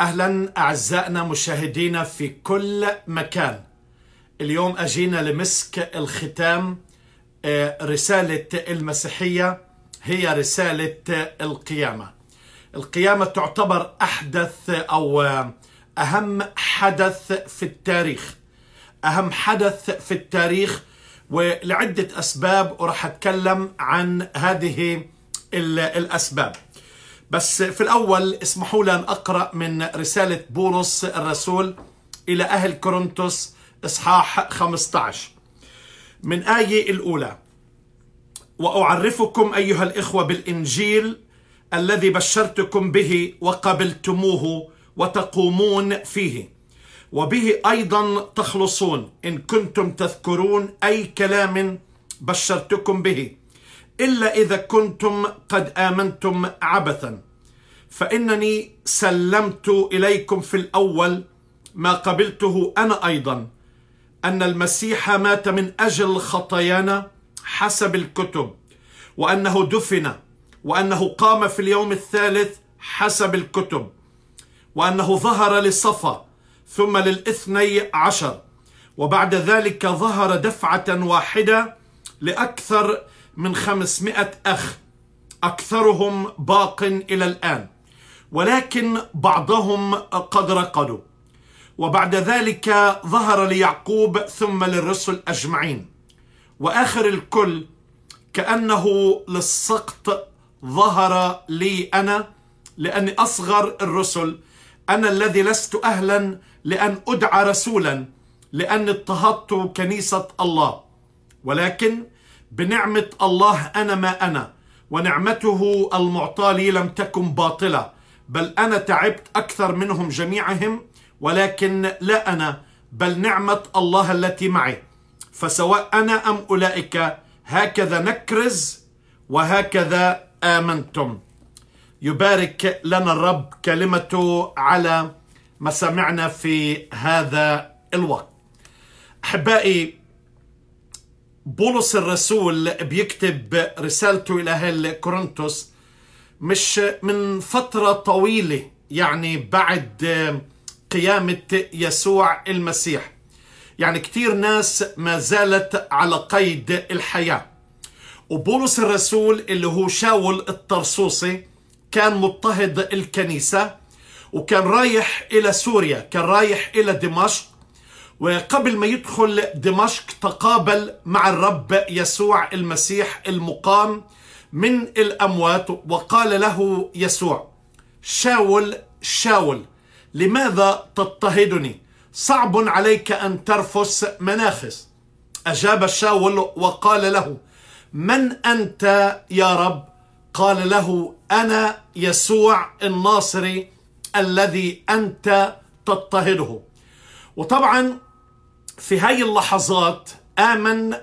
اهلا اعزائنا مشاهدينا في كل مكان اليوم اجينا لمسك الختام آه، رساله المسيحيه هي رساله القيامه القيامه تعتبر احدث او آه، اهم حدث في التاريخ اهم حدث في التاريخ ولعده اسباب وراح اتكلم عن هذه الاسباب بس في الأول اسمحوا لي أن أقرأ من رسالة بولس الرسول إلى أهل كورنثوس إصحاح 15 من آية الأولى وأعرفكم أيها الإخوة بالإنجيل الذي بشرتكم به وقبلتموه وتقومون فيه وبه أيضا تخلصون إن كنتم تذكرون أي كلام بشرتكم به إلا إذا كنتم قد آمنتم عبثا فإنني سلمت إليكم في الأول ما قبلته أنا أيضا أن المسيح مات من أجل خطايانا حسب الكتب وأنه دفن وأنه قام في اليوم الثالث حسب الكتب وأنه ظهر لصفا ثم للاثني عشر وبعد ذلك ظهر دفعة واحدة لأكثر من خمسمائة أخ أكثرهم باق إلى الآن ولكن بعضهم قد رقدوا وبعد ذلك ظهر ليعقوب ثم للرسل أجمعين وآخر الكل كأنه للسقط ظهر لي أنا لأني أصغر الرسل أنا الذي لست أهلا لأن أدعى رسولا لأني اضطهدت كنيسة الله ولكن بنعمة الله أنا ما أنا ونعمته المعطاة لي لم تكن باطلة بل أنا تعبت أكثر منهم جميعهم ولكن لا أنا بل نعمة الله التي معي فسواء أنا أم أولئك هكذا نكرز وهكذا آمنتم يبارك لنا الرب كلمته على ما سمعنا في هذا الوقت أحبائي بولس الرسول بيكتب رسالته إلى أهل كورنثوس مش من فترة طويلة يعني بعد قيامة يسوع المسيح يعني كثير ناس ما زالت على قيد الحياة وبولس الرسول اللي هو شاول الطرسوسي كان مضطهد الكنيسة وكان رايح إلى سوريا كان رايح إلى دمشق وقبل ما يدخل دمشق تقابل مع الرب يسوع المسيح المقام من الأموات وقال له يسوع شاول شاول لماذا تضطهدني صعب عليك أن ترفس مناخس أجاب شاول وقال له من أنت يا رب قال له أنا يسوع الناصري الذي أنت تضطهده وطبعا في هاي اللحظات آمن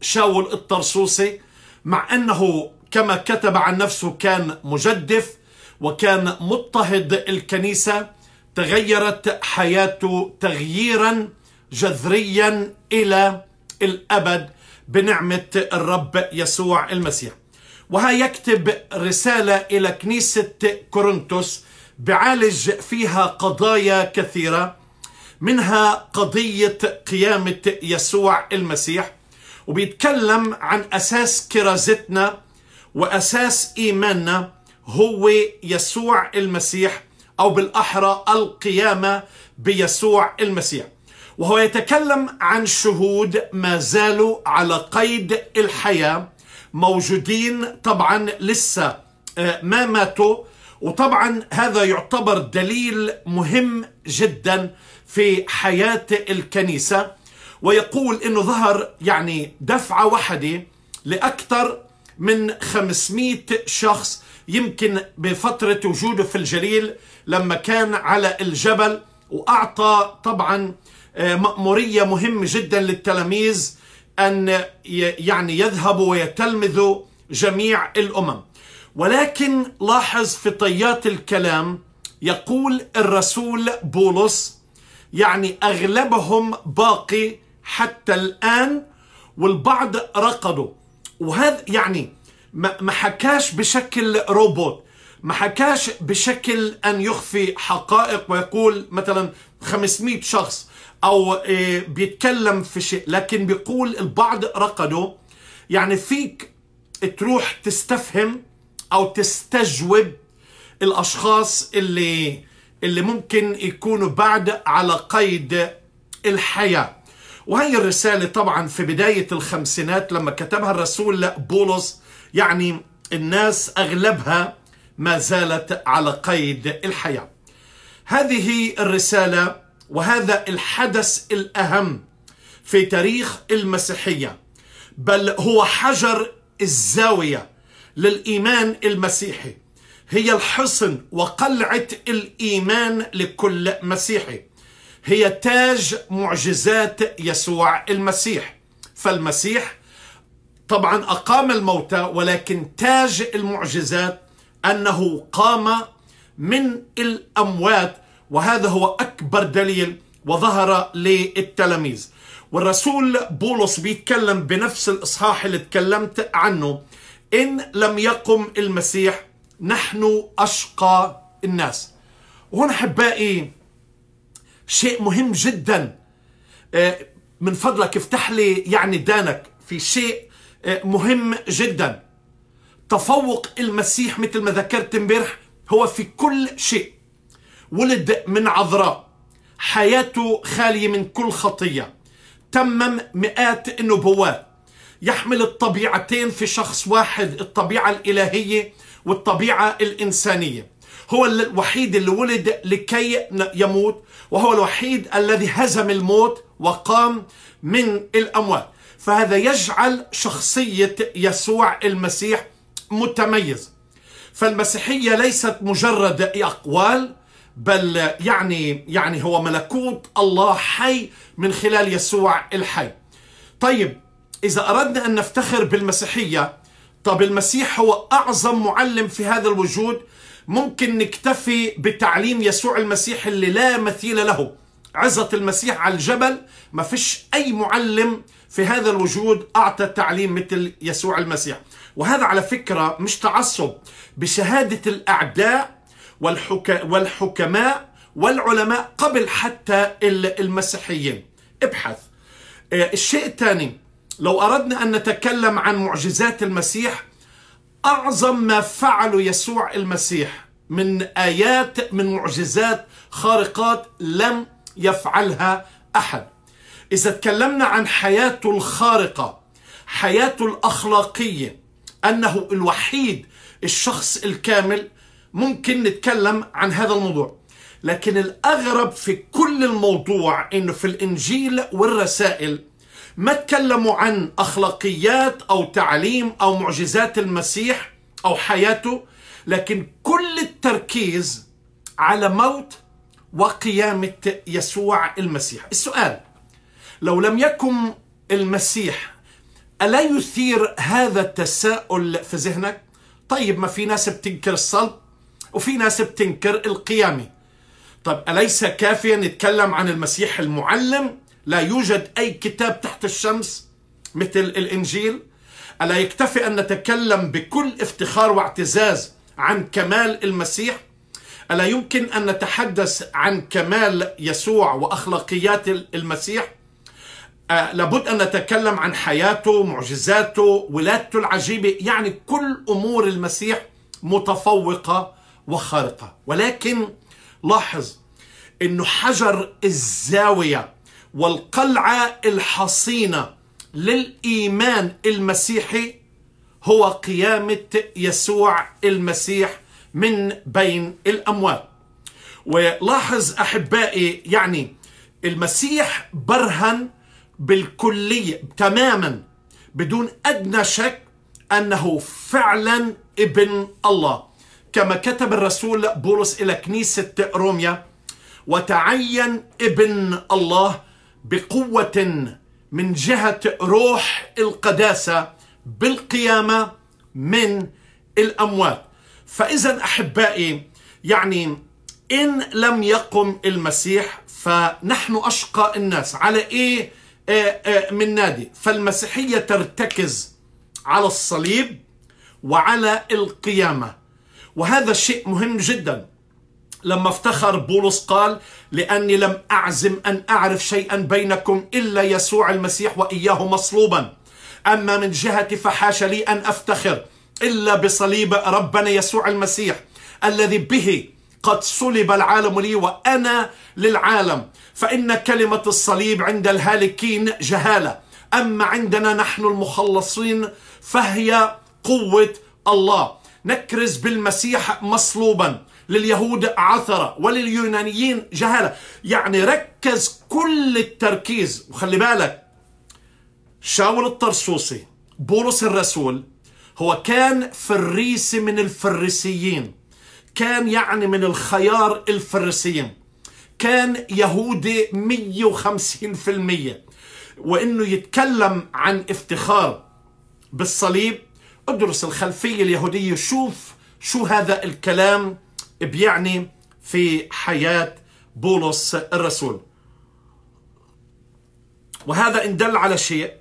شاول الطرسوسي مع أنه كما كتب عن نفسه كان مجدف وكان مضطهد الكنيسة تغيرت حياته تغييرا جذريا إلى الأبد بنعمة الرب يسوع المسيح وها يكتب رسالة إلى كنيسة كورنثوس بعالج فيها قضايا كثيرة منها قضية قيامة يسوع المسيح وبيتكلم عن أساس كرازتنا وأساس إيماننا هو يسوع المسيح أو بالأحرى القيامة بيسوع المسيح وهو يتكلم عن شهود ما زالوا على قيد الحياة موجودين طبعا لسه آه، ما ماتوا وطبعا هذا يعتبر دليل مهم جدا في حياة الكنيسة ويقول أنه ظهر يعني دفعة واحدة لأكثر من 500 شخص يمكن بفترة وجوده في الجليل لما كان على الجبل وأعطى طبعا آه، مأمورية مهمة جدا للتلاميذ أن يعني يذهبوا ويتلمذوا جميع الأمم ولكن لاحظ في طيات الكلام يقول الرسول بولس يعني أغلبهم باقي حتى الآن والبعض رقدوا وهذا يعني ما حكاش بشكل روبوت ما حكاش بشكل أن يخفي حقائق ويقول مثلا 500 شخص أو إيه، بيتكلم في شيء لكن بيقول البعض رقدوا يعني فيك تروح تستفهم أو تستجوب الأشخاص اللي اللي ممكن يكونوا بعد على قيد الحياة وهي الرسالة طبعا في بداية الخمسينات لما كتبها الرسول بولس يعني الناس أغلبها ما زالت على قيد الحياة هذه الرسالة وهذا الحدث الأهم في تاريخ المسيحية بل هو حجر الزاوية للإيمان المسيحي هي الحصن وقلعة الإيمان لكل مسيحي هي تاج معجزات يسوع المسيح فالمسيح طبعا أقام الموتى ولكن تاج المعجزات أنه قام من الأموات وهذا هو أكبر دليل وظهر للتلاميذ والرسول بولس بيتكلم بنفس الإصحاح اللي تكلمت عنه إن لم يقم المسيح نحن أشقى الناس وهنا أحبائي شيء مهم جدا آه، من فضلك افتح لي يعني دانك في شيء آه، مهم جدا تفوق المسيح مثل ما ذكرت امبارح هو في كل شيء ولد من عذراء حياته خالية من كل خطية تمم مئات النبوات يحمل الطبيعتين في شخص واحد الطبيعة الإلهية والطبيعة الإنسانية هو الوحيد اللي ولد لكي يموت وهو الوحيد الذي هزم الموت وقام من الأموات فهذا يجعل شخصية يسوع المسيح متميز فالمسيحية ليست مجرد أقوال بل يعني يعني هو ملكوت الله حي من خلال يسوع الحي طيب إذا أردنا أن نفتخر بالمسيحية طب المسيح هو أعظم معلم في هذا الوجود ممكن نكتفي بتعليم يسوع المسيح اللي لا مثيل له عزة المسيح على الجبل ما فيش أي معلم في هذا الوجود أعطى تعليم مثل يسوع المسيح وهذا على فكرة مش تعصب بشهادة الأعداء والحك... والحكماء والعلماء قبل حتى المسيحيين ابحث آه، الشيء الثاني لو أردنا أن نتكلم عن معجزات المسيح أعظم ما فعله يسوع المسيح من آيات من معجزات خارقات لم يفعلها أحد إذا تكلمنا عن حياته الخارقة حياته الأخلاقية أنه الوحيد الشخص الكامل ممكن نتكلم عن هذا الموضوع لكن الأغرب في كل الموضوع أنه في الإنجيل والرسائل ما تكلموا عن أخلاقيات أو تعليم أو معجزات المسيح أو حياته لكن كل التركيز على موت وقيامة يسوع المسيح السؤال لو لم يكن المسيح ألا يثير هذا التساؤل في ذهنك؟ طيب ما في ناس بتنكر الصلب وفي ناس بتنكر القيامة طب أليس كافيا نتكلم عن المسيح المعلم لا يوجد أي كتاب تحت الشمس مثل الإنجيل ألا يكتفي أن نتكلم بكل افتخار واعتزاز عن كمال المسيح ألا يمكن أن نتحدث عن كمال يسوع وأخلاقيات المسيح أه لابد أن نتكلم عن حياته معجزاته ولادته العجيبة يعني كل أمور المسيح متفوقة وخارقة ولكن لاحظ أنه حجر الزاوية والقلعة الحصينة للإيمان المسيحي هو قيامة يسوع المسيح من بين الأموات ولاحظ أحبائي يعني المسيح برهن بالكلية تماما بدون أدنى شك أنه فعلا ابن الله كما كتب الرسول بولس إلى كنيسة روميا وتعين ابن الله بقوة من جهة روح القداسة بالقيامة من الأموات فإذا أحبائي يعني إن لم يقم المسيح فنحن أشقى الناس على إيه آه، آه، من نادي فالمسيحية ترتكز على الصليب وعلى القيامة وهذا شيء مهم جدا لما افتخر بولس قال لأني لم أعزم أن أعرف شيئا بينكم إلا يسوع المسيح وإياه مصلوبا أما من جهتي فحاش لي أن أفتخر إلا بصليب ربنا يسوع المسيح الذي به قد صلب العالم لي وأنا للعالم فإن كلمة الصليب عند الهالكين جهالة أما عندنا نحن المخلصين فهي قوة الله نكرز بالمسيح مصلوبا لليهود عثرة ولليونانيين جهالة يعني ركز كل التركيز وخلي بالك شاول الطرسوسي بولس الرسول هو كان فريسي من الفريسيين كان يعني من الخيار الفريسيين كان يهودي 150% وانه يتكلم عن افتخار بالصليب ادرس الخلفيه اليهوديه شوف شو هذا الكلام بيعني في حياة بولس الرسول وهذا إن دل على شيء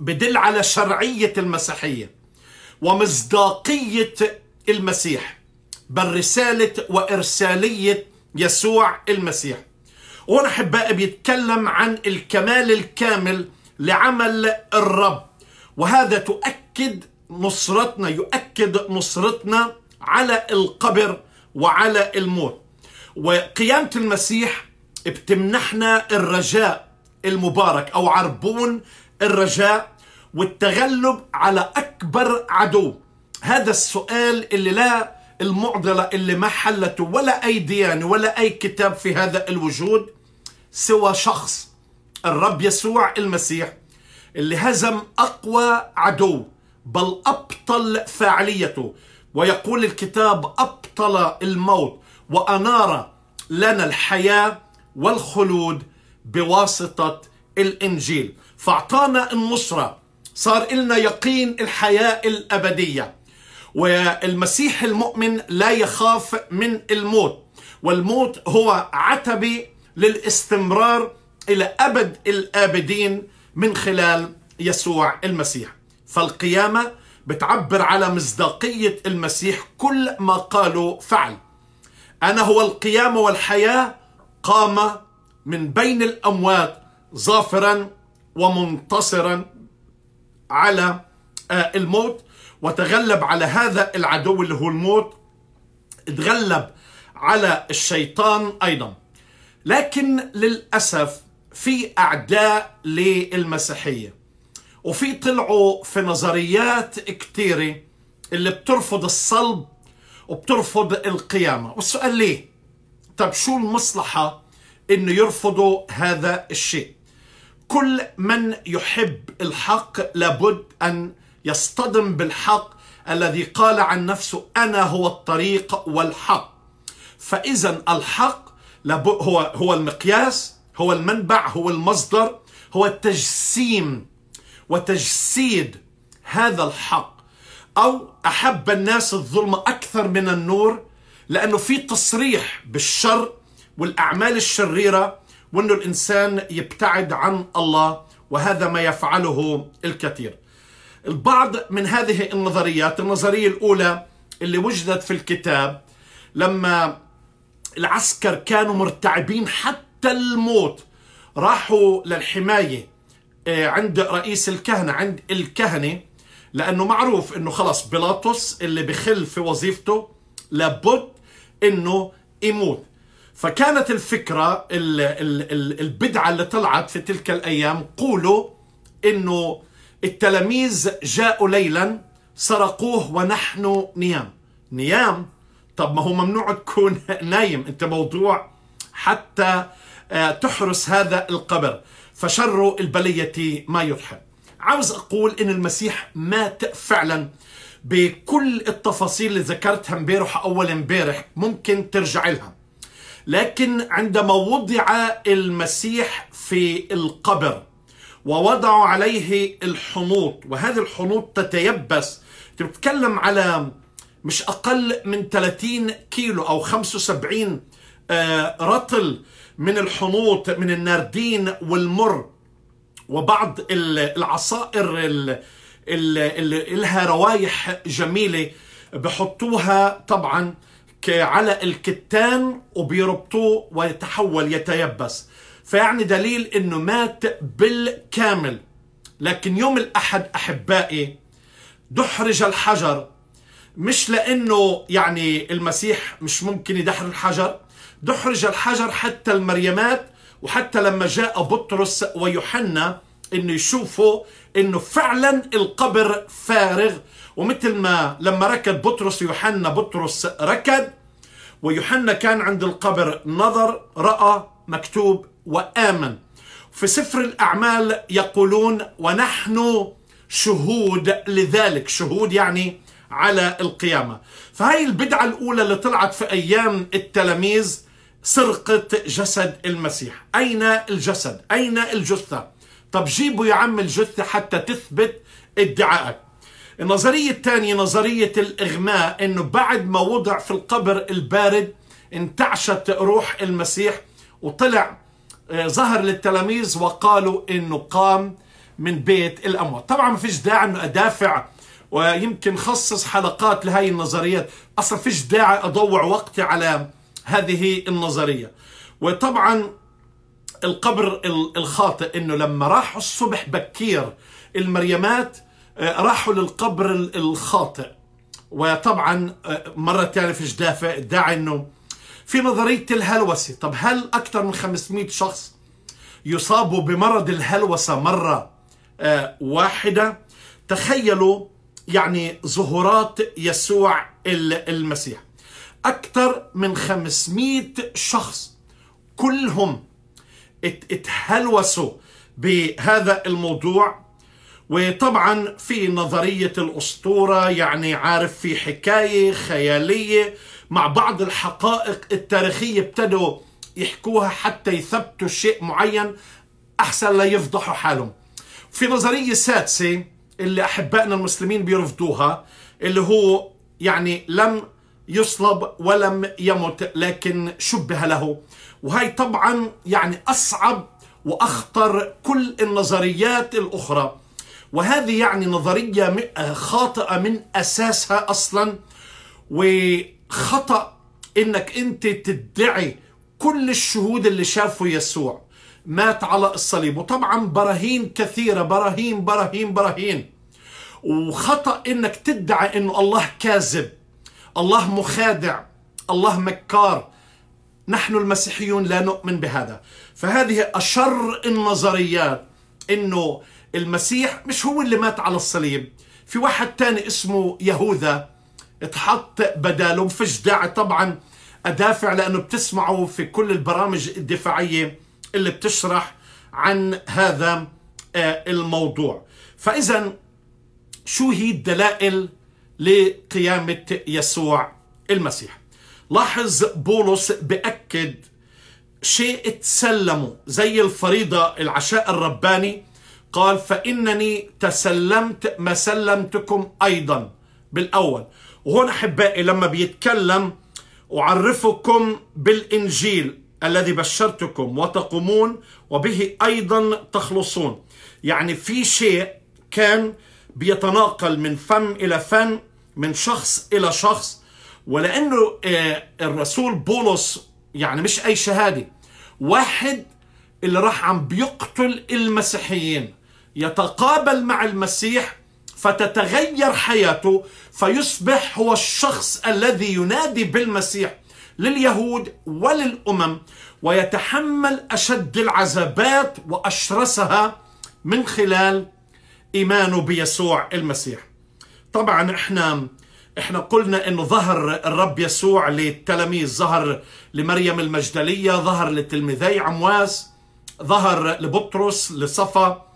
بدل على شرعية المسيحية ومصداقية المسيح بل رسالة وإرسالية يسوع المسيح وهنا أحبائي بيتكلم عن الكمال الكامل لعمل الرب وهذا تؤكد نصرتنا يؤكد نصرتنا على القبر وعلى الموت وقيامة المسيح بتمنحنا الرجاء المبارك أو عربون الرجاء والتغلب على أكبر عدو هذا السؤال اللي لا المعضلة اللي ما حلته ولا أي ديانة ولا أي كتاب في هذا الوجود سوى شخص الرب يسوع المسيح اللي هزم أقوى عدو بل أبطل فاعليته ويقول الكتاب أبطل الموت وأنار لنا الحياة والخلود بواسطة الإنجيل فأعطانا النصرة صار إلنا يقين الحياة الأبدية والمسيح المؤمن لا يخاف من الموت والموت هو عتبي للاستمرار إلى أبد الآبدين من خلال يسوع المسيح فالقيامة بتعبر على مصداقية المسيح كل ما قاله فعل أنا هو القيامة والحياة قام من بين الأموات ظافرا ومنتصرا على آه، الموت وتغلب على هذا العدو اللي هو الموت تغلب على الشيطان أيضا لكن للأسف في أعداء للمسيحية وفي طلعوا في نظريات كتيرة اللي بترفض الصلب وبترفض القيامة والسؤال ليه؟ طب شو المصلحة انه يرفضوا هذا الشيء؟ كل من يحب الحق لابد ان يصطدم بالحق الذي قال عن نفسه انا هو الطريق والحق فاذا الحق هو هو المقياس هو المنبع هو المصدر هو التجسيم وتجسيد هذا الحق أو أحب الناس الظلمة أكثر من النور لأنه في تصريح بالشر والأعمال الشريرة وأنه الإنسان يبتعد عن الله وهذا ما يفعله الكثير البعض من هذه النظريات النظرية الأولى اللي وجدت في الكتاب لما العسكر كانوا مرتعبين حتى الموت راحوا للحماية آه، عند رئيس الكهنة عند الكهنة لأنه معروف أنه خلص بيلاطس اللي بخل في وظيفته لابد أنه يموت فكانت الفكرة البدعة اللي طلعت في تلك الأيام قولوا أنه التلاميذ جاءوا ليلا سرقوه ونحن نيام نيام طب ما هو ممنوع تكون نايم انت موضوع حتى آه، تحرس هذا القبر فشر البلية ما يضحك عاوز أقول إن المسيح مات فعلا بكل التفاصيل اللي ذكرتها امبارح أول امبارح ممكن ترجع لها لكن عندما وضع المسيح في القبر ووضعوا عليه الحنوط وهذه الحنوط تتيبس تتكلم على مش أقل من 30 كيلو أو 75 آه، رطل من الحنوط من الناردين والمر وبعض العصائر اللي لها روايح جميلة بحطوها طبعا على الكتان وبيربطوه ويتحول يتيبس فيعني دليل انه مات بالكامل لكن يوم الاحد احبائي دحرج الحجر مش لانه يعني المسيح مش ممكن يدحر الحجر دحرج الحجر حتى المريمات وحتى لما جاء بطرس ويوحنا انه يشوفوا انه فعلا القبر فارغ ومثل ما لما ركض بطرس يوحنا بطرس ركض ويوحنا كان عند القبر نظر راى مكتوب وامن في سفر الاعمال يقولون ونحن شهود لذلك شهود يعني على القيامه فهي البدعه الاولى اللي طلعت في ايام التلاميذ سرقة جسد المسيح أين الجسد أين الجثة طب جيبوا يا عم الجثة حتى تثبت ادعائك النظرية الثانية نظرية الإغماء أنه بعد ما وضع في القبر البارد انتعشت روح المسيح وطلع آه، ظهر للتلاميذ وقالوا أنه قام من بيت الأموات طبعا ما فيش داعي أنه أدافع ويمكن خصص حلقات لهي النظريات أصلا فيش داعي أضوع وقتي على هذه النظرية وطبعا القبر الخاطئ انه لما راحوا الصبح بكير المريمات آه، راحوا للقبر الخاطئ وطبعا آه، مرة ثانيه فيش دافع ادعى انه في نظرية الهلوسة طب هل أكثر من 500 شخص يصابوا بمرض الهلوسة مرة آه، واحدة تخيلوا يعني ظهورات يسوع المسيح أكثر من 500 شخص كلهم اتهلوسوا بهذا الموضوع وطبعا في نظرية الأسطورة يعني عارف في حكاية خيالية مع بعض الحقائق التاريخية ابتدوا يحكوها حتى يثبتوا شيء معين أحسن لا يفضحوا حالهم في نظرية سادسة اللي أحبائنا المسلمين بيرفضوها اللي هو يعني لم يصلب ولم يمت لكن شبه له وهي طبعا يعني أصعب وأخطر كل النظريات الأخرى وهذه يعني نظرية خاطئة من أساسها أصلا وخطأ إنك أنت تدعي كل الشهود اللي شافوا يسوع مات على الصليب وطبعا براهين كثيرة براهين براهين براهين وخطأ إنك تدعي إنه الله كاذب الله مخادع الله مكار نحن المسيحيون لا نؤمن بهذا فهذه أشر النظريات أنه المسيح مش هو اللي مات على الصليب في واحد تاني اسمه يهوذا اتحط بداله مفيش داعي طبعا أدافع لأنه بتسمعوا في كل البرامج الدفاعية اللي بتشرح عن هذا آه، الموضوع فإذا شو هي الدلائل لقيامة يسوع المسيح لاحظ بولس بأكد شيء تسلمه زي الفريضة العشاء الرباني قال فإنني تسلمت ما سلمتكم أيضا بالأول وهنا أحبائي لما بيتكلم أعرفكم بالإنجيل الذي بشرتكم وتقومون وبه أيضا تخلصون يعني في شيء كان بيتناقل من فم إلى فم من شخص إلى شخص ولأنه آه، الرسول بولس يعني مش أي شهادة واحد اللي راح عم بيقتل المسيحيين يتقابل مع المسيح فتتغير حياته فيصبح هو الشخص الذي ينادي بالمسيح لليهود وللأمم ويتحمل أشد العذابات وأشرسها من خلال إيمانه بيسوع المسيح طبعا احنا احنا قلنا انه ظهر الرب يسوع للتلاميذ ظهر لمريم المجدليه ظهر لتلميذي عمواس ظهر لبطرس لصفا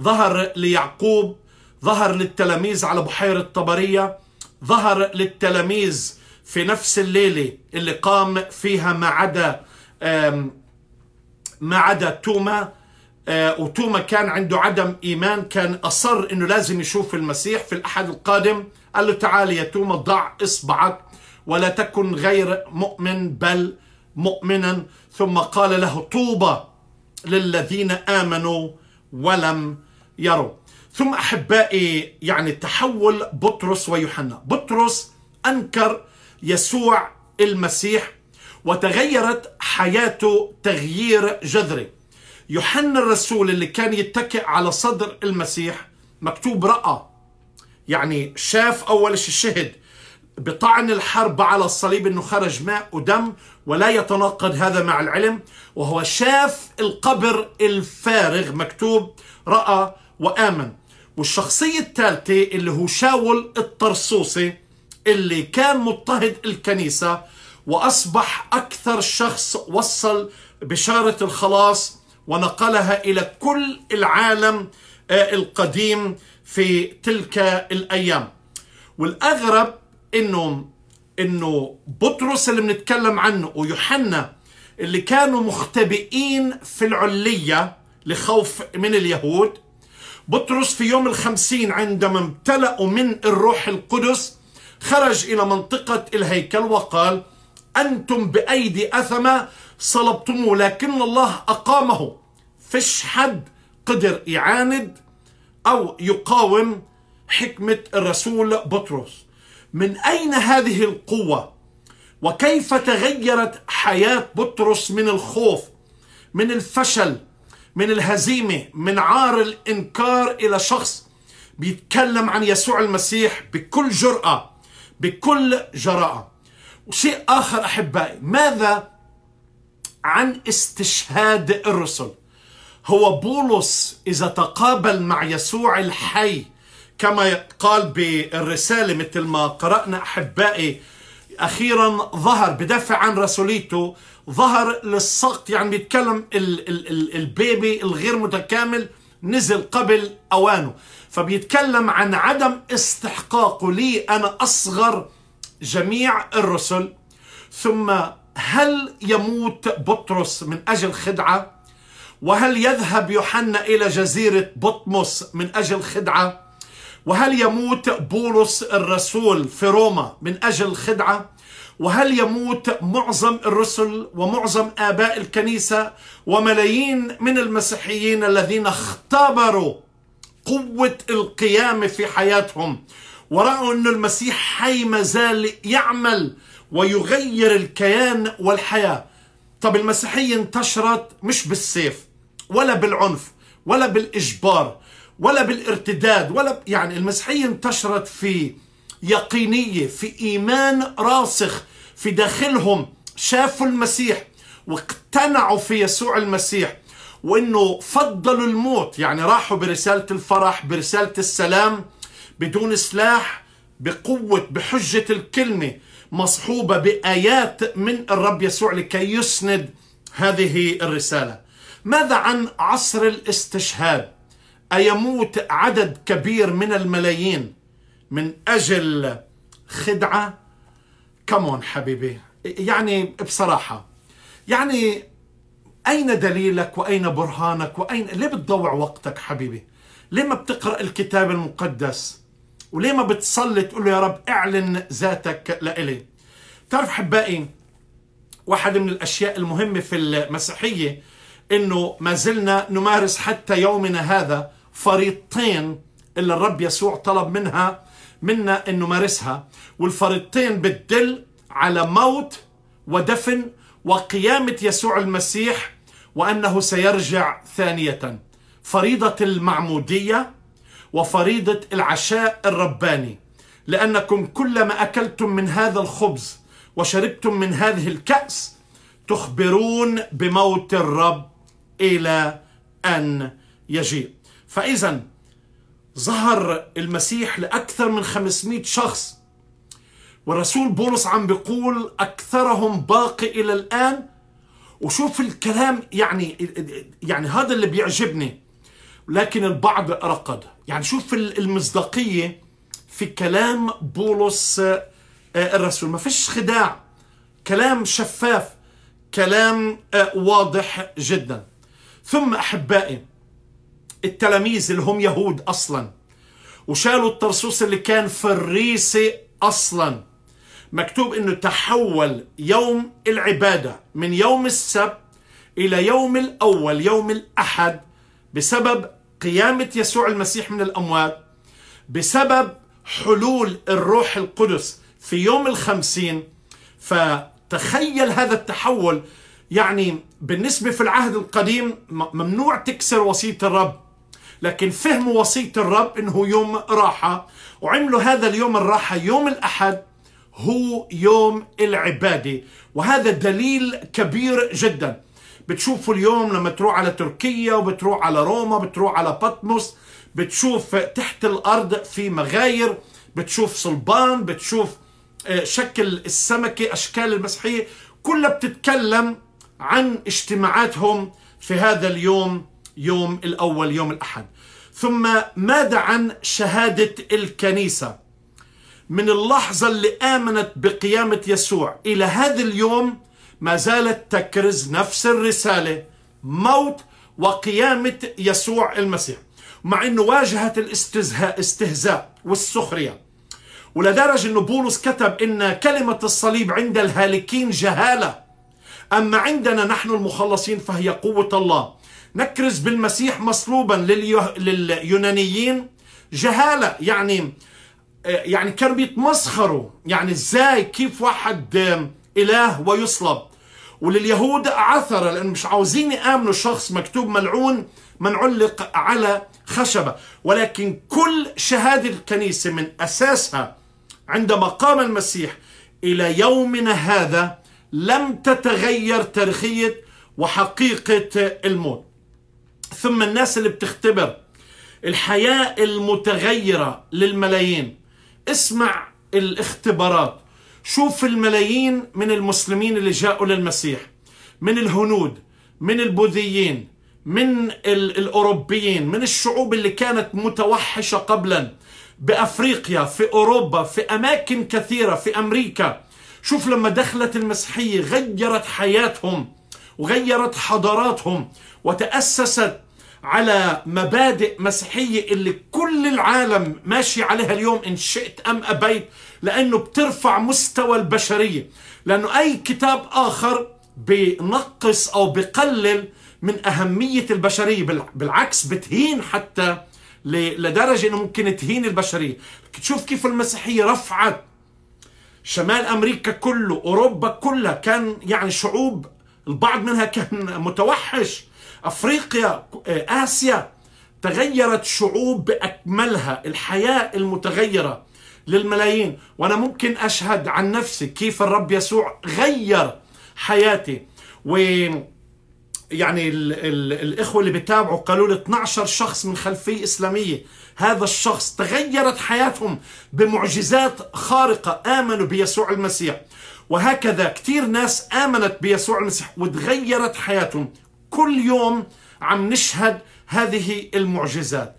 ظهر ليعقوب ظهر للتلاميذ على بحيره طبريه ظهر للتلاميذ في نفس الليله اللي قام فيها ما عدا ما عدا توما آه، وتوما كان عنده عدم إيمان كان أصر أنه لازم يشوف المسيح في الأحد القادم قال له تعال يا توما ضع إصبعك ولا تكن غير مؤمن بل مؤمنا ثم قال له طوبى للذين آمنوا ولم يروا ثم أحبائي يعني تحول بطرس ويوحنا بطرس أنكر يسوع المسيح وتغيرت حياته تغيير جذري يوحنا الرسول اللي كان يتكئ على صدر المسيح مكتوب رأى يعني شاف أول شيء شهد بطعن الحرب على الصليب أنه خرج ماء ودم ولا يتناقض هذا مع العلم وهو شاف القبر الفارغ مكتوب رأى وآمن والشخصية الثالثة اللي هو شاول الطرصوصي اللي كان مضطهد الكنيسة وأصبح أكثر شخص وصل بشارة الخلاص ونقلها الى كل العالم آه، القديم في تلك الايام والاغرب انه انه بطرس اللي بنتكلم عنه ويوحنا اللي كانوا مختبئين في العليه لخوف من اليهود بطرس في يوم الخمسين عندما امتلأوا من الروح القدس خرج إلى منطقة الهيكل وقال أنتم بأيدي أثمة صلبتموه لكن الله أقامه فيش حد قدر يعاند أو يقاوم حكمة الرسول بطرس من أين هذه القوة وكيف تغيرت حياة بطرس من الخوف من الفشل من الهزيمة من عار الإنكار إلى شخص بيتكلم عن يسوع المسيح بكل جرأة بكل جرأة وشيء آخر أحبائي ماذا عن استشهاد الرسل هو بولس إذا تقابل مع يسوع الحي كما قال بالرسالة مثل ما قرأنا أحبائي أخيرا ظهر بدافع عن رسوليته ظهر للسقط يعني بيتكلم البيبي الغير متكامل نزل قبل أوانه فبيتكلم عن عدم استحقاقه لي أنا أصغر جميع الرسل ثم هل يموت بطرس من أجل خدعة؟ وهل يذهب يوحنا إلى جزيرة بطمس من أجل خدعة؟ وهل يموت بولس الرسول في روما من أجل خدعة؟ وهل يموت معظم الرسل ومعظم آباء الكنيسة وملايين من المسيحيين الذين اختبروا قوة القيامة في حياتهم ورأوا أن المسيح حي ما زال يعمل ويغير الكيان والحياة طب المسيحية انتشرت مش بالسيف ولا بالعنف ولا بالإجبار ولا بالارتداد ولا يعني المسيحية انتشرت في يقينية في إيمان راسخ في داخلهم شافوا المسيح واقتنعوا في يسوع المسيح وانه فضلوا الموت يعني راحوا برساله الفرح برساله السلام بدون سلاح بقوه بحجه الكلمه مصحوبة بآيات من الرب يسوع لكي يسند هذه الرسالة ماذا عن عصر الاستشهاد أيموت عدد كبير من الملايين من أجل خدعة كمون حبيبي يعني بصراحة يعني أين دليلك وأين برهانك وأين ليه بتضوع وقتك حبيبي ليه ما بتقرأ الكتاب المقدس وليه ما بتصلي تقول له يا رب اعلن ذاتك لإلي تعرف حبائي واحد من الأشياء المهمة في المسيحية أنه ما زلنا نمارس حتى يومنا هذا فريضتين اللي الرب يسوع طلب منها منا أن نمارسها والفريضتين بتدل على موت ودفن وقيامة يسوع المسيح وأنه سيرجع ثانية فريضة المعمودية وفريضة العشاء الرباني لأنكم كلما أكلتم من هذا الخبز وشربتم من هذه الكأس تخبرون بموت الرب إلى أن يجيء فإذا ظهر المسيح لأكثر من 500 شخص والرسول بولس عم بيقول أكثرهم باقي إلى الآن وشوف الكلام يعني يعني هذا اللي بيعجبني لكن البعض رقد يعني شوف المصداقية في كلام بولس آه، آه، الرسول ما فيش خداع كلام شفاف كلام آه، واضح جدا ثم أحبائي التلاميذ اللي هم يهود أصلا وشالوا الترصوص اللي كان في الريسة أصلا مكتوب أنه تحول يوم العبادة من يوم السبت إلى يوم الأول يوم الأحد بسبب قيامة يسوع المسيح من الأموات بسبب حلول الروح القدس في يوم الخمسين فتخيل هذا التحول يعني بالنسبة في العهد القديم ممنوع تكسر وصية الرب لكن فهموا وصية الرب انه يوم راحة وعملوا هذا اليوم الراحة يوم الأحد هو يوم العبادة وهذا دليل كبير جدا بتشوفه اليوم لما تروح على تركيا وبتروح على روما بتروح على بطمس بتشوف تحت الأرض في مغاير بتشوف صلبان بتشوف آه، شكل السمكة أشكال المسيحية كلها بتتكلم عن اجتماعاتهم في هذا اليوم يوم الأول يوم الأحد ثم ماذا عن شهادة الكنيسة من اللحظة اللي آمنت بقيامة يسوع إلى هذا اليوم ما زالت تكرز نفس الرسالة موت وقيامة يسوع المسيح مع أنه واجهت الاستهزاء استهزاء والسخرية ولدرجة أنه بولس كتب أن كلمة الصليب عند الهالكين جهالة أما عندنا نحن المخلصين فهي قوة الله نكرز بالمسيح مصلوبا لليونانيين جهالة يعني يعني كانوا بيتمسخروا يعني ازاي كيف واحد إله ويصلب ولليهود عثر لأن مش عاوزين يآمنوا شخص مكتوب ملعون من علق على خشبة ولكن كل شهادة الكنيسة من أساسها عندما قام المسيح إلى يومنا هذا لم تتغير تاريخية وحقيقة الموت ثم الناس اللي بتختبر الحياة المتغيرة للملايين اسمع الاختبارات شوف الملايين من المسلمين اللي جاءوا للمسيح من الهنود من البوذيين من الأوروبيين من الشعوب اللي كانت متوحشة قبلا بأفريقيا في أوروبا في أماكن كثيرة في أمريكا شوف لما دخلت المسيحية غيرت حياتهم وغيرت حضاراتهم وتأسست على مبادئ مسيحية اللي كل العالم ماشي عليها اليوم إن شئت أم أبيت لأنه بترفع مستوى البشرية لأنه أي كتاب آخر بنقص أو بقلل من أهمية البشرية بالعكس بتهين حتى لدرجة أنه ممكن تهين البشرية تشوف كيف المسيحية رفعت شمال أمريكا كله أوروبا كلها كان يعني شعوب البعض منها كان متوحش أفريقيا آسيا تغيرت شعوب بأكملها الحياة المتغيرة للملايين وأنا ممكن أشهد عن نفسي كيف الرب يسوع غير حياتي و يعني الـ الـ الإخوة اللي بتابعوا قالوا لي 12 شخص من خلفية إسلامية هذا الشخص تغيرت حياتهم بمعجزات خارقة آمنوا بيسوع المسيح وهكذا كثير ناس آمنت بيسوع المسيح وتغيرت حياتهم كل يوم عم نشهد هذه المعجزات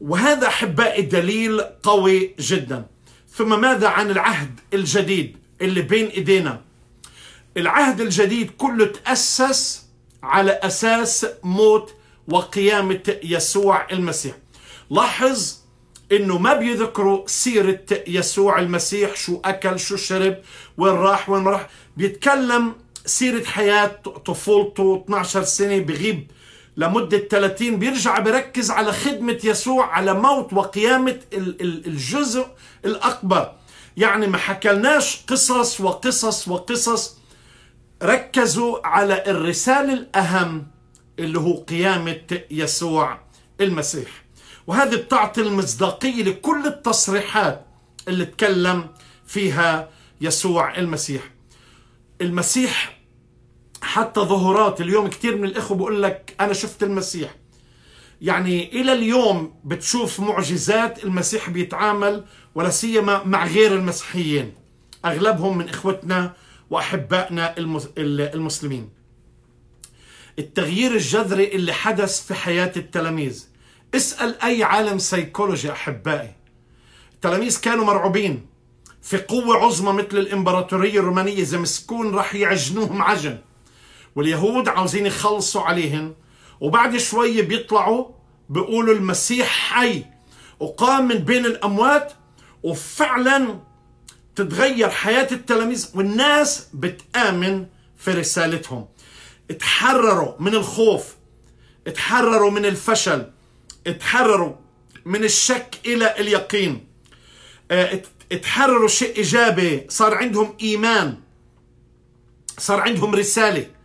وهذا احبائي دليل قوي جدا ثم ماذا عن العهد الجديد اللي بين ايدينا العهد الجديد كله تاسس على اساس موت وقيامه يسوع المسيح لاحظ انه ما بيذكروا سيره يسوع المسيح شو اكل شو شرب وين راح وين راح بيتكلم سيره حياه طفولته 12 سنه بغيب لمدة 30 بيرجع بركز على خدمة يسوع على موت وقيامة الجزء الأكبر يعني ما حكلناش قصص وقصص وقصص ركزوا على الرسالة الأهم اللي هو قيامة يسوع المسيح وهذه بتعطي المصداقية لكل التصريحات اللي تكلم فيها يسوع المسيح المسيح حتى ظهورات اليوم كثير من الإخوة بقول لك أنا شفت المسيح يعني إلى اليوم بتشوف معجزات المسيح بيتعامل ولا سيما مع غير المسيحيين أغلبهم من إخوتنا وأحبائنا المسلمين التغيير الجذري اللي حدث في حياة التلاميذ اسأل أي عالم سيكولوجي أحبائي التلاميذ كانوا مرعوبين في قوة عظمى مثل الإمبراطورية الرومانية إذا مسكون راح يعجنوهم عجن واليهود عاوزين يخلصوا عليهم وبعد شوي بيطلعوا بيقولوا المسيح حي وقام من بين الأموات وفعلا تتغير حياة التلاميذ والناس بتآمن في رسالتهم اتحرروا من الخوف اتحرروا من الفشل اتحرروا من الشك إلى اليقين آه، اتحرروا شيء إيجابي صار عندهم إيمان صار عندهم رسالة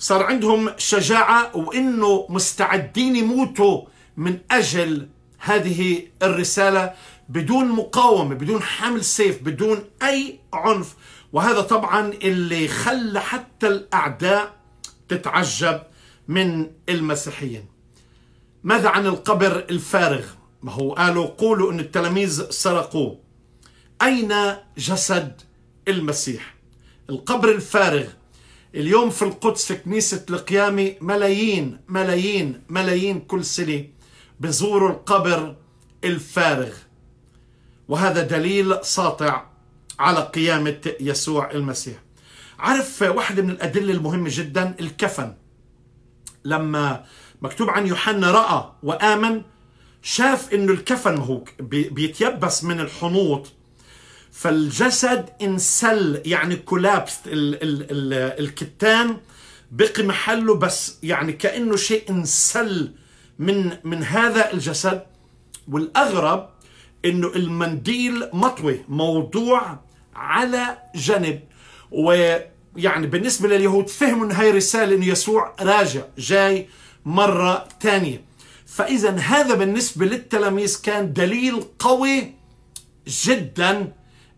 صار عندهم شجاعة وإنه مستعدين يموتوا من أجل هذه الرسالة بدون مقاومة بدون حمل سيف بدون أي عنف وهذا طبعا اللي خلى حتى الأعداء تتعجب من المسيحيين ماذا عن القبر الفارغ ما هو قالوا قولوا أن التلاميذ سرقوه أين جسد المسيح القبر الفارغ اليوم في القدس في كنيسة القيامة ملايين ملايين ملايين كل سنة بزوروا القبر الفارغ وهذا دليل ساطع على قيامة يسوع المسيح عارف واحدة من الأدلة المهمة جدا الكفن لما مكتوب عن يوحنا رأى وآمن شاف انه الكفن هو بيتيبس من الحنوط فالجسد انسل يعني كولابست ال ال ال الكتان بقي محله بس يعني كانه شيء انسل من من هذا الجسد والاغرب انه المنديل مطوي موضوع على جنب ويعني بالنسبه لليهود فهموا ان هي رساله انه يسوع راجع جاي مره ثانيه فاذا هذا بالنسبه للتلاميذ كان دليل قوي جدا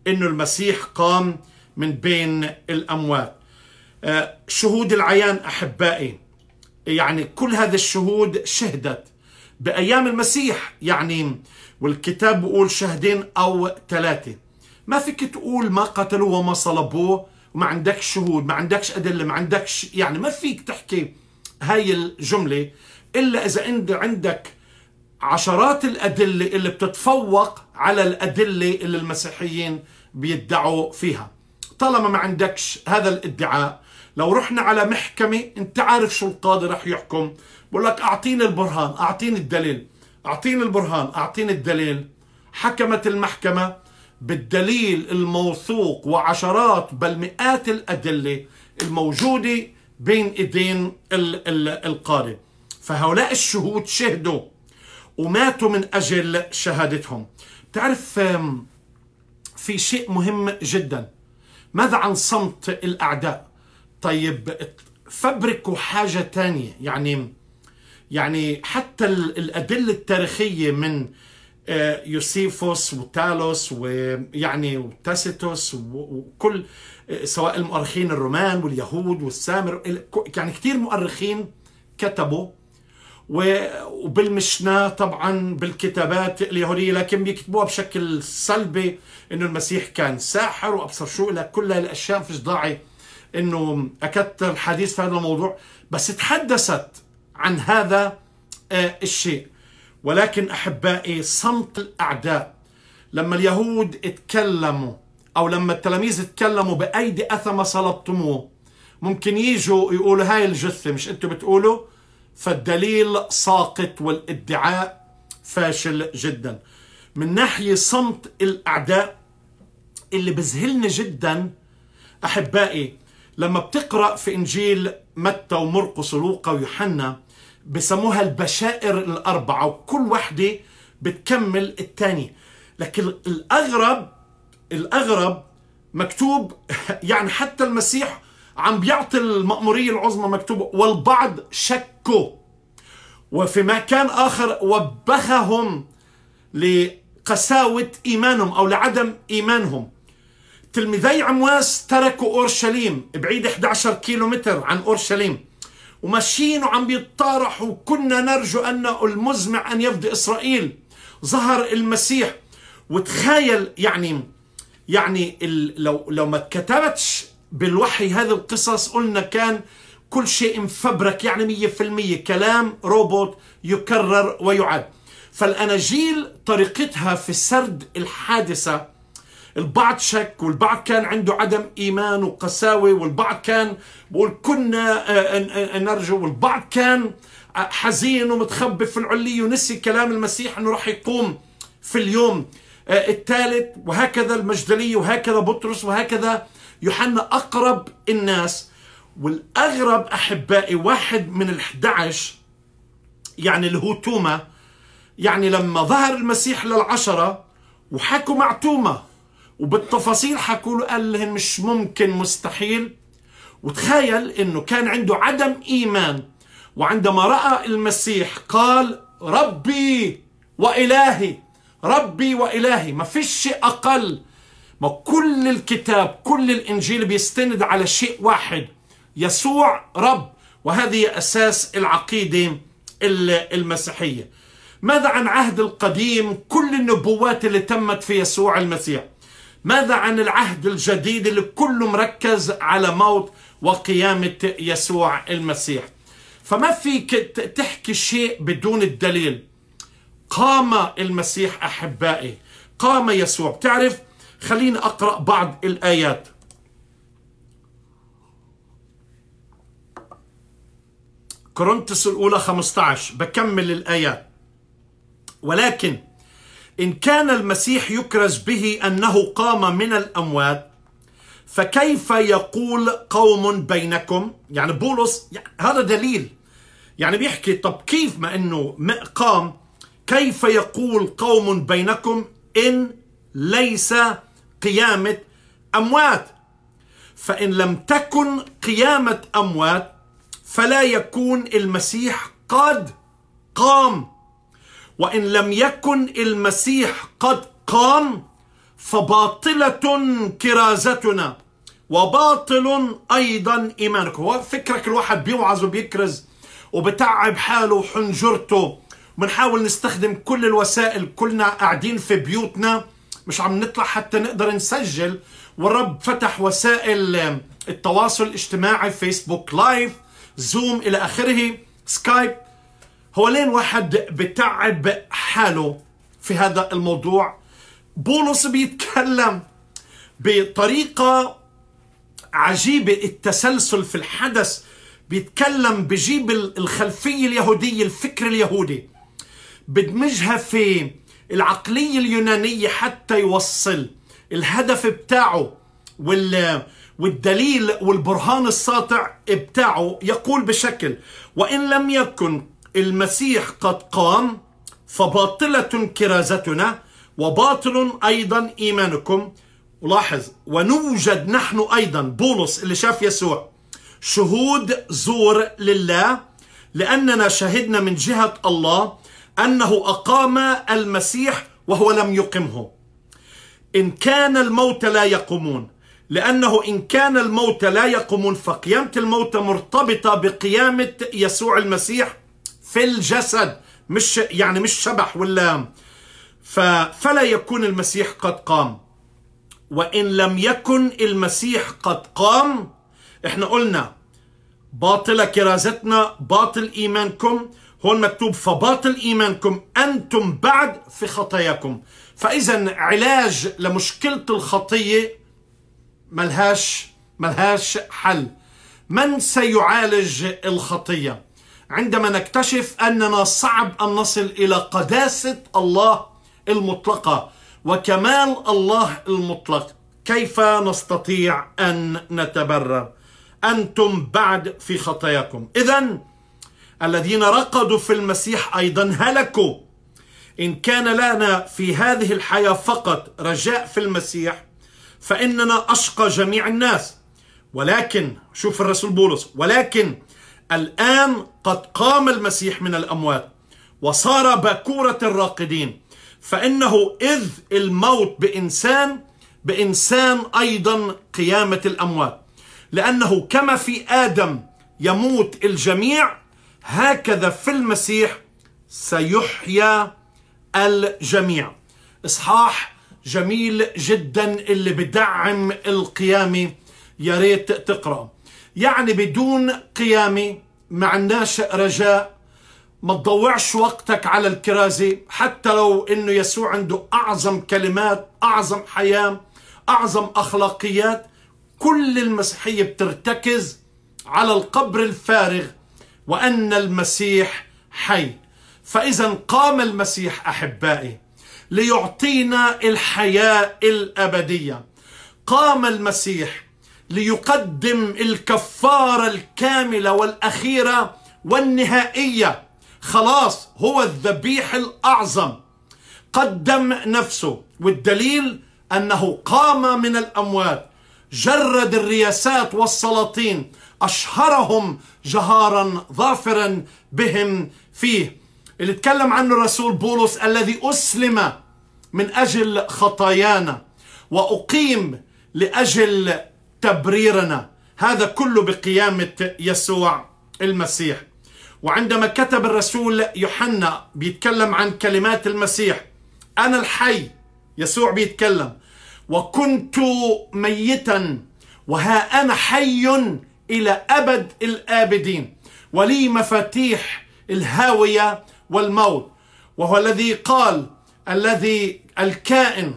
انه المسيح قام من بين الاموات آه، شهود العيان احبائي يعني كل هذا الشهود شهدت بايام المسيح يعني والكتاب بيقول شهدين او ثلاثه ما فيك تقول ما قتلوه وما صلبوه وما عندكش شهود ما عندكش ادله ما عندكش يعني ما فيك تحكي هاي الجمله الا اذا انت عندك عشرات الأدلة اللي بتتفوق على الأدلة اللي المسيحيين بيدعوا فيها طالما ما عندكش هذا الادعاء لو رحنا على محكمة انت عارف شو القاضي رح يحكم بقول لك اعطيني البرهان اعطيني الدليل اعطيني البرهان اعطيني الدليل حكمت المحكمة بالدليل الموثوق وعشرات بل مئات الأدلة الموجودة بين ايدين القاضي فهؤلاء الشهود شهدوا وماتوا من أجل شهادتهم تعرف في شيء مهم جدا ماذا عن صمت الأعداء طيب فبركوا حاجة تانية يعني يعني حتى الأدلة التاريخية من آه، يوسيفوس وتالوس ويعني وتاسيتوس وكل آه، سواء المؤرخين الرومان واليهود والسامر يعني كثير مؤرخين كتبوا وبالمشناة طبعا بالكتابات اليهودية لكن بيكتبوها بشكل سلبي انه المسيح كان ساحر وابصر شو الى كل الاشياء فيش داعي انه اكثر حديث في هذا الموضوع بس تحدثت عن هذا آه، الشيء ولكن احبائي صمت الاعداء لما اليهود اتكلموا او لما التلاميذ اتكلموا بايدي اثم صلبتموه ممكن يجوا يقولوا هاي الجثه مش انتم بتقولوا فالدليل ساقط والادعاء فاشل جدا من ناحية صمت الأعداء اللي بذهلني جدا أحبائي لما بتقرأ في إنجيل متى ومرقس ولوقا ويوحنا بسموها البشائر الأربعة وكل وحدة بتكمل الثانية لكن الأغرب الأغرب مكتوب يعني حتى المسيح عم بيعطي المأمورية العظمى مكتوبة والبعض شك وفي مكان آخر وبخهم لقساوة إيمانهم أو لعدم إيمانهم تلميذي عمواس تركوا أورشليم بعيد 11 كيلو عن أورشليم وماشيين وعم بيطارحوا كنا نرجو أن المزمع أن يفضي إسرائيل ظهر المسيح وتخيل يعني يعني لو لو ما كتبتش بالوحي هذه القصص قلنا كان كل شيء مفبرك يعني مية في المية كلام روبوت يكرر ويعد فالأناجيل طريقتها في سرد الحادثة البعض شك والبعض كان عنده عدم إيمان وقساوة والبعض كان بقول كنا آه، آه، آه، نرجو والبعض كان حزين ومتخبي في العلية ونسي كلام المسيح أنه راح يقوم في اليوم الثالث وهكذا المجدلية وهكذا بطرس وهكذا يوحنا أقرب الناس والاغرب احبائي واحد من ال11 يعني توما يعني لما ظهر المسيح للعشره وحكوا مع توما وبالتفاصيل حكوا له قال لهم مش ممكن مستحيل وتخيل انه كان عنده عدم ايمان وعندما راى المسيح قال ربي والهي ربي والهي ما فيش شيء اقل ما كل الكتاب كل الانجيل بيستند على شيء واحد يسوع رب وهذه أساس العقيدة المسيحية ماذا عن عهد القديم كل النبوات اللي تمت في يسوع المسيح ماذا عن العهد الجديد اللي كله مركز على موت وقيامة يسوع المسيح فما فيك تحكي شيء بدون الدليل قام المسيح أحبائي قام يسوع بتعرف خليني أقرأ بعض الآيات كورنثس الأولى 15 بكمل الآيات ولكن إن كان المسيح يكرز به أنه قام من الأموات فكيف يقول قوم بينكم يعني بولس هذا دليل يعني بيحكي طب كيف ما أنه قام كيف يقول قوم بينكم إن ليس قيامة أموات فإن لم تكن قيامة أموات فلا يكون المسيح قد قام وان لم يكن المسيح قد قام فباطله كرازتنا وباطل ايضا ايمانك هو فكرك الواحد بيوعظ وبيكرز وبتعب حاله وحنجرته بنحاول نستخدم كل الوسائل كلنا قاعدين في بيوتنا مش عم نطلع حتى نقدر نسجل والرب فتح وسائل التواصل الاجتماعي فيسبوك لايف زوم إلى آخره سكايب هو لين واحد بتعب حاله في هذا الموضوع بولس بيتكلم بطريقة عجيبة التسلسل في الحدث بيتكلم بجيب الخلفية اليهودية الفكر اليهودي بدمجها في العقلية اليونانية حتى يوصل الهدف بتاعه وال والدليل والبرهان الساطع بتاعه يقول بشكل وإن لم يكن المسيح قد قام فباطلة كرازتنا وباطل أيضا إيمانكم ولاحظ ونوجد نحن أيضا بولس اللي شاف يسوع شهود زور لله لأننا شهدنا من جهة الله أنه أقام المسيح وهو لم يقمه إن كان الموت لا يقومون لأنه إن كان الموتى لا يقومون فقيامة الموتى مرتبطة بقيامة يسوع المسيح في الجسد مش يعني مش شبح ولا فلا يكون المسيح قد قام وإن لم يكن المسيح قد قام احنا قلنا باطلة كرازتنا باطل إيمانكم هون مكتوب فباطل إيمانكم أنتم بعد في خطاياكم فإذا علاج لمشكلة الخطية ملهاش ملهاش حل من سيعالج الخطية عندما نكتشف أننا صعب أن نصل إلى قداسة الله المطلقة وكمال الله المطلق كيف نستطيع أن نتبرر أنتم بعد في خطاياكم إذا الذين رقدوا في المسيح أيضا هلكوا إن كان لنا في هذه الحياة فقط رجاء في المسيح فإننا أشقى جميع الناس ولكن شوف الرسول بولس ولكن الآن قد قام المسيح من الأموات وصار باكورة الراقدين فإنه إذ الموت بإنسان بإنسان أيضا قيامة الأموات لأنه كما في آدم يموت الجميع هكذا في المسيح سيحيا الجميع إصحاح جميل جدا اللي بدعم القيامة يا ريت تقرأ يعني بدون قيامة ما عندناش رجاء ما تضوعش وقتك على الكرازة حتى لو انه يسوع عنده اعظم كلمات اعظم حياة اعظم اخلاقيات كل المسيحية بترتكز على القبر الفارغ وان المسيح حي فاذا قام المسيح احبائي ليعطينا الحياة الأبدية قام المسيح ليقدم الكفارة الكاملة والأخيرة والنهائية خلاص هو الذبيح الأعظم قدم نفسه والدليل أنه قام من الأموات جرد الرياسات والسلاطين أشهرهم جهارا ظافرا بهم فيه اللي تكلم عنه الرسول بولس الذي أسلم من أجل خطايانا وأقيم لأجل تبريرنا هذا كله بقيامة يسوع المسيح وعندما كتب الرسول يوحنا بيتكلم عن كلمات المسيح أنا الحي يسوع بيتكلم وكنت ميتا وها أنا حي إلى أبد الآبدين ولي مفاتيح الهاوية والموت وهو الذي قال الذي الكائن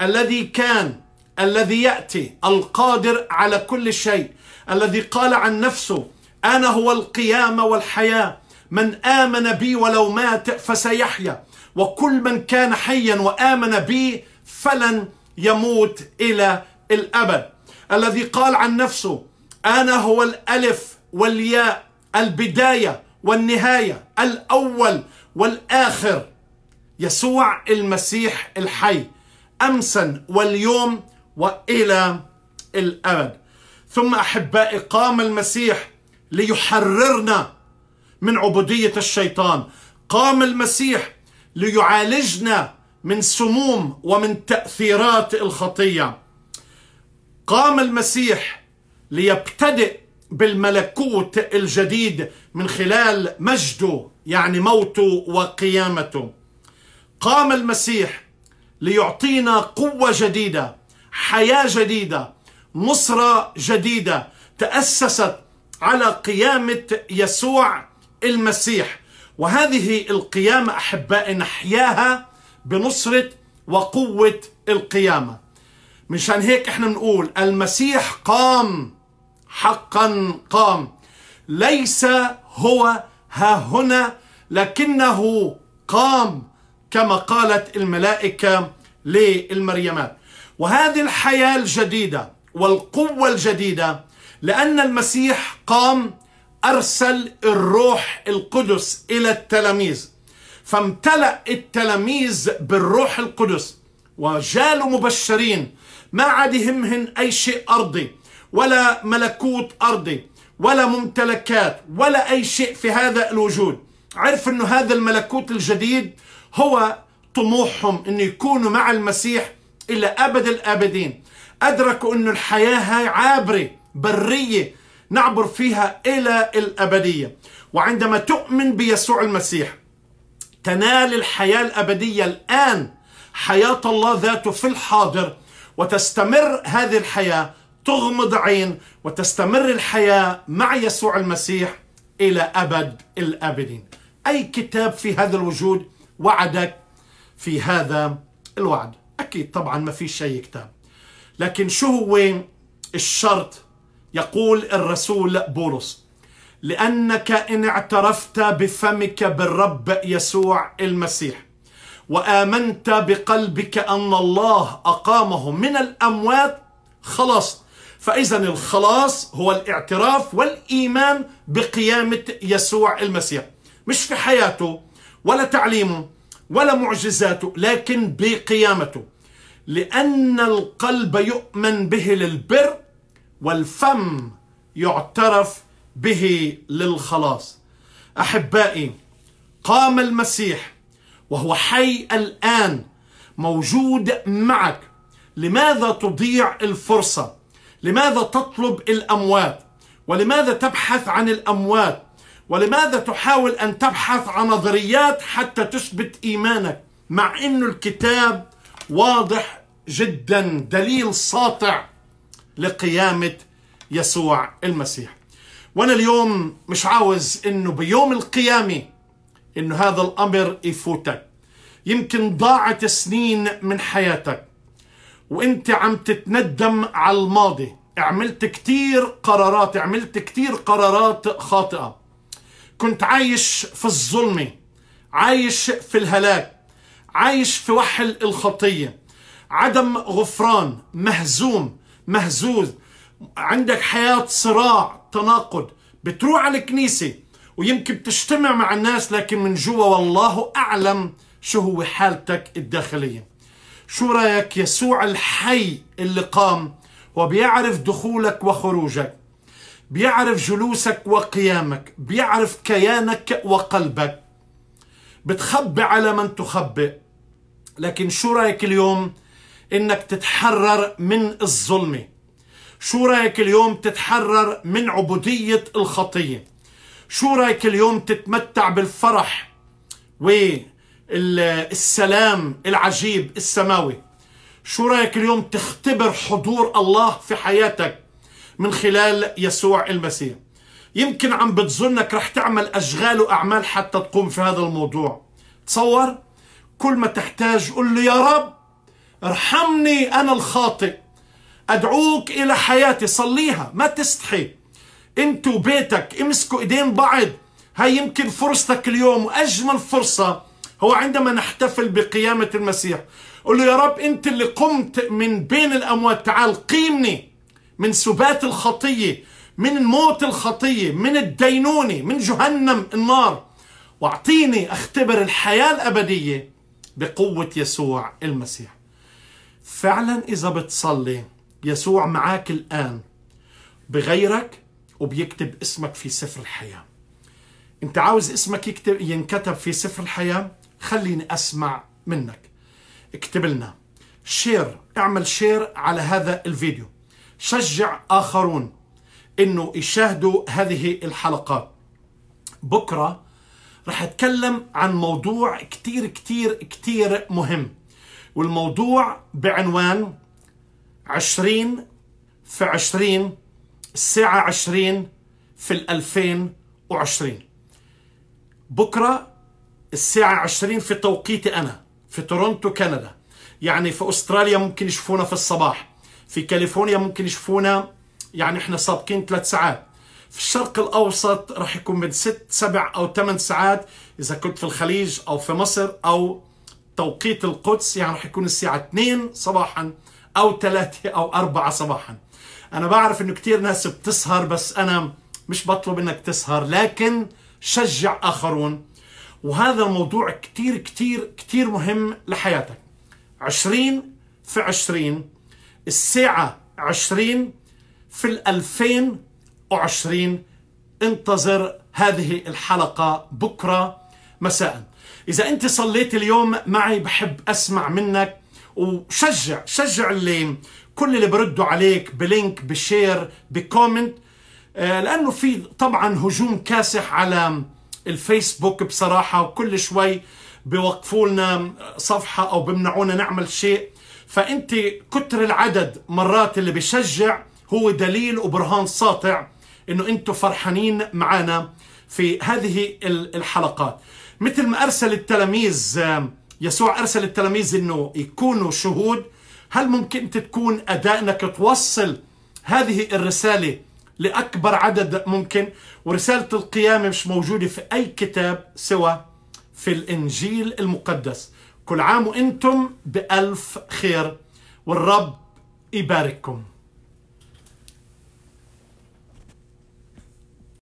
الذي كان الذي ياتي القادر على كل شيء الذي قال عن نفسه انا هو القيامه والحياه من امن بي ولو مات فسيحيا وكل من كان حيا وامن بي فلن يموت الى الابد الذي قال عن نفسه انا هو الالف والياء البدايه والنهاية الأول والآخر يسوع المسيح الحي أمسا واليوم وإلى الأبد ثم أحبائي قام المسيح ليحررنا من عبودية الشيطان قام المسيح ليعالجنا من سموم ومن تأثيرات الخطية قام المسيح ليبتدئ بالملكوت الجديد من خلال مجده يعني موته وقيامته قام المسيح ليعطينا قوه جديده حياه جديده نصره جديده تاسست على قيامه يسوع المسيح وهذه القيامه احبائي نحياها بنصره وقوه القيامه مشان هيك احنا بنقول المسيح قام حقا قام ليس هو ها هنا لكنه قام كما قالت الملائكة للمريمات وهذه الحياة الجديدة والقوة الجديدة لأن المسيح قام أرسل الروح القدس إلى التلاميذ فامتلأ التلاميذ بالروح القدس وجالوا مبشرين ما عاد يهمهم أي شيء أرضي ولا ملكوت أرضي ولا ممتلكات ولا أي شيء في هذا الوجود عرف أنه هذا الملكوت الجديد هو طموحهم أن يكونوا مع المسيح إلى أبد الآبدين أدركوا أن الحياة هاي عابرة برية نعبر فيها إلى الأبدية وعندما تؤمن بيسوع المسيح تنال الحياة الأبدية الآن حياة الله ذاته في الحاضر وتستمر هذه الحياة تغمض عين وتستمر الحياة مع يسوع المسيح إلى أبد الآبدين أي كتاب في هذا الوجود وعدك في هذا الوعد أكيد طبعا ما في شيء كتاب لكن شو هو الشرط يقول الرسول بولس لأنك إن اعترفت بفمك بالرب يسوع المسيح وآمنت بقلبك أن الله أقامه من الأموات خلاص فإذا الخلاص هو الاعتراف والإيمان بقيامة يسوع المسيح مش في حياته ولا تعليمه ولا معجزاته لكن بقيامته لأن القلب يؤمن به للبر والفم يعترف به للخلاص أحبائي قام المسيح وهو حي الآن موجود معك لماذا تضيع الفرصه لماذا تطلب الأموات ولماذا تبحث عن الأموات ولماذا تحاول أن تبحث عن نظريات حتى تثبت إيمانك مع أن الكتاب واضح جدا دليل ساطع لقيامة يسوع المسيح وأنا اليوم مش عاوز أنه بيوم القيامة أنه هذا الأمر يفوتك يمكن ضاعت سنين من حياتك وانت عم تتندم على الماضي عملت كتير قرارات عملت كتير قرارات خاطئة كنت عايش في الظلمة عايش في الهلاك عايش في وحل الخطية عدم غفران مهزوم مهزوز عندك حياة صراع تناقض بتروح على الكنيسة ويمكن بتجتمع مع الناس لكن من جوا والله أعلم شو هو حالتك الداخلية شو رايك يسوع الحي اللي قام وبيعرف دخولك وخروجك بيعرف جلوسك وقيامك بيعرف كيانك وقلبك بتخبي على من تخبئ لكن شو رايك اليوم انك تتحرر من الظلمه شو رايك اليوم تتحرر من عبوديه الخطيه شو رايك اليوم تتمتع بالفرح وإيه السلام العجيب السماوي شو رايك اليوم تختبر حضور الله في حياتك من خلال يسوع المسيح يمكن عم بتظنك رح تعمل أشغال وأعمال حتى تقوم في هذا الموضوع تصور كل ما تحتاج قل له يا رب ارحمني أنا الخاطئ أدعوك إلى حياتي صليها ما تستحي أنت وبيتك امسكوا إيدين بعض هاي يمكن فرصتك اليوم وأجمل فرصة هو عندما نحتفل بقيامة المسيح قل له يا رب أنت اللي قمت من بين الأموات تعال قيمني من سبات الخطية من موت الخطية من الدينونة من جهنم النار واعطيني اختبر الحياة الأبدية بقوة يسوع المسيح فعلا إذا بتصلي يسوع معك الآن بغيرك وبيكتب اسمك في سفر الحياة انت عاوز اسمك يكتب ينكتب في سفر الحياة خليني أسمع منك اكتب لنا شير اعمل شير على هذا الفيديو شجع آخرون أنه يشاهدوا هذه الحلقات بكرة رح أتكلم عن موضوع كتير كتير كتير مهم والموضوع بعنوان عشرين في عشرين الساعة عشرين في الألفين وعشرين بكرة الساعة 20 في توقيتي أنا في تورونتو كندا يعني في أستراليا ممكن يشوفونا في الصباح في كاليفورنيا ممكن يشوفونا يعني احنا سابقين ثلاث ساعات في الشرق الأوسط راح يكون من ست سبع أو ثمان ساعات إذا كنت في الخليج أو في مصر أو توقيت القدس يعني راح يكون الساعة 2 صباحا أو 3 أو 4 صباحا أنا بعرف إنه كتير ناس بتسهر بس أنا مش بطلب إنك تسهر لكن شجع آخرون وهذا موضوع كتير كتير كتير مهم لحياتك عشرين في عشرين الساعة عشرين في الألفين وعشرين انتظر هذه الحلقة بكرة مساء إذا أنت صليت اليوم معي بحب أسمع منك وشجع شجع اللي كل اللي بردوا عليك بلينك بشير بكومنت آه، لأنه في طبعا هجوم كاسح على الفيسبوك بصراحه وكل شوي بوقفوا لنا صفحه او بمنعونا نعمل شيء فانت كتر العدد مرات اللي بيشجع هو دليل وبرهان ساطع انه انتم فرحانين معنا في هذه الحلقات مثل ما ارسل التلاميذ يسوع ارسل التلاميذ انه يكونوا شهود هل ممكن انت تكون ادائك توصل هذه الرساله لأكبر عدد ممكن ورسالة القيامة مش موجودة في أي كتاب سوى في الإنجيل المقدس كل عام وإنتم بألف خير والرب يبارككم